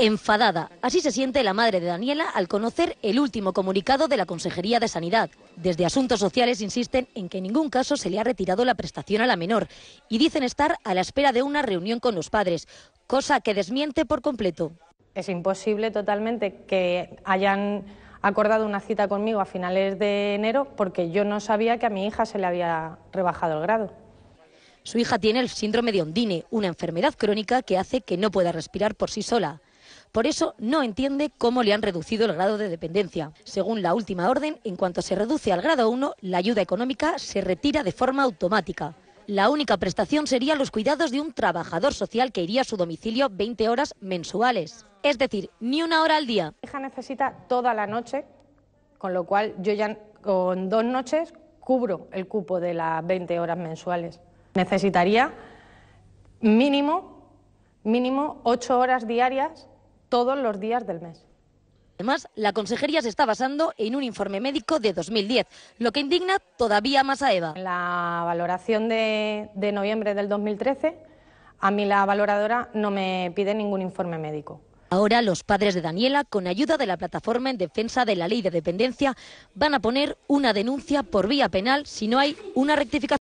Enfadada. Así se siente la madre de Daniela al conocer el último comunicado de la Consejería de Sanidad. Desde Asuntos Sociales insisten en que en ningún caso se le ha retirado la prestación a la menor y dicen estar a la espera de una reunión con los padres, cosa que desmiente por completo. Es imposible totalmente que hayan acordado una cita conmigo a finales de enero porque yo no sabía que a mi hija se le había rebajado el grado. Su hija tiene el síndrome de Ondine, una enfermedad crónica que hace que no pueda respirar por sí sola. Por eso no entiende cómo le han reducido el grado de dependencia. Según la última orden, en cuanto se reduce al grado 1, la ayuda económica se retira de forma automática. La única prestación sería los cuidados de un trabajador social que iría a su domicilio 20 horas mensuales. Es decir, ni una hora al día. Mi hija necesita toda la noche, con lo cual yo ya con dos noches cubro el cupo de las 20 horas mensuales. Necesitaría mínimo, mínimo 8 horas diarias todos los días del mes. Además, la consejería se está basando en un informe médico de 2010, lo que indigna todavía más a Eva. la valoración de, de noviembre del 2013, a mí la valoradora no me pide ningún informe médico. Ahora los padres de Daniela, con ayuda de la plataforma en defensa de la ley de dependencia, van a poner una denuncia por vía penal si no hay una rectificación.